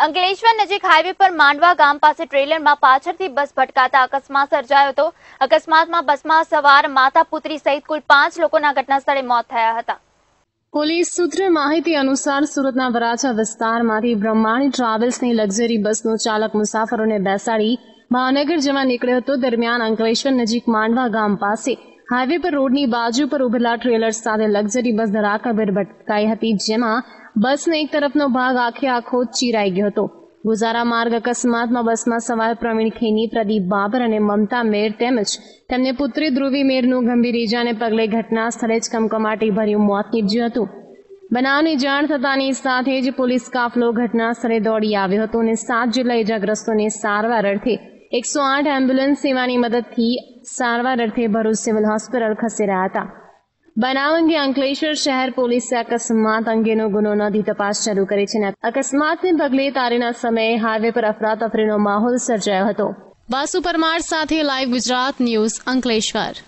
અંકલેશ્વર નજીક હાઈવે પર માંડવા ગામ પાસે ટ્રેલરમાં પાછળથી બસ ભટકાતા અકસ્માત સર્જાયો હતો અકસ્માતમાં બસમાં સવાર માતા પુત્રી સહિત કુલ પાંચ લોકોના ઘટનાસ્થળે મોત થયા હતા પોલીસ સૂત્ર માહિતી અનુસાર સુરતના વરાછા વિસ્તારમાંથી બ્રહ્માણી ટ્રાવેલ્સની લક્ઝરી બસનો ચાલક મુસાફરોને બેસાડી ભાવનગર જવા નીકળ્યો હતો દરમિયાન અંકલેશ્વર નજીક માંડવા ગામ પાસે હાઈવે પર રોડની બાજુ પર ઉભેલા ટ્રેલર સાથે લક્ઝરી બસ ધરાકાભેર ભટકાઈ હતી જેમાં બસનો એક તરફનો ભાગ આખે આખો ચીરાઈ ગયો હતો ગુજારા માર્ગ અકસ્માતમાં બસમાં સવાર પ્રવીણ ખેની પ્રદીપ બાબર અને મમતા મેર તેમજ તેમને પુત્રી ધ્રુવી મેરનું ગંભીર ઈજાને પગલે ઘટના સ્થળે જ કમકમાટી ભર્યું મોત નીપજ્યું હતું બનાવની જાણ થતાની સાથે જ પોલીસ કાફલો ઘટના સ્થળે દોડી આવ્યો હતો અને સાત જેટલા ઇજાગ્રસ્તોને સારવાર અર્થે એકસો આઠ એમ્બ્યુલન્સ સેવાની મદદથી સારવાર અર્થે ભરૂચ સિવિલ હોસ્પિટલ ખસેડાયા હતા બનાવ અંગે અંકલેશ્વર શહેર પોલીસે અકસ્માત અંગેનો ગુનો નોંધી તપાસ શરૂ કરી છે અકસ્માતને પગલે તારીના સમયે હાઈવે પર અફરાતફરીનો માહોલ સર્જાયો હતો વાસુ પરમાર સાથે લાઈવ ગુજરાત ન્યૂઝ અંકલેશ્વર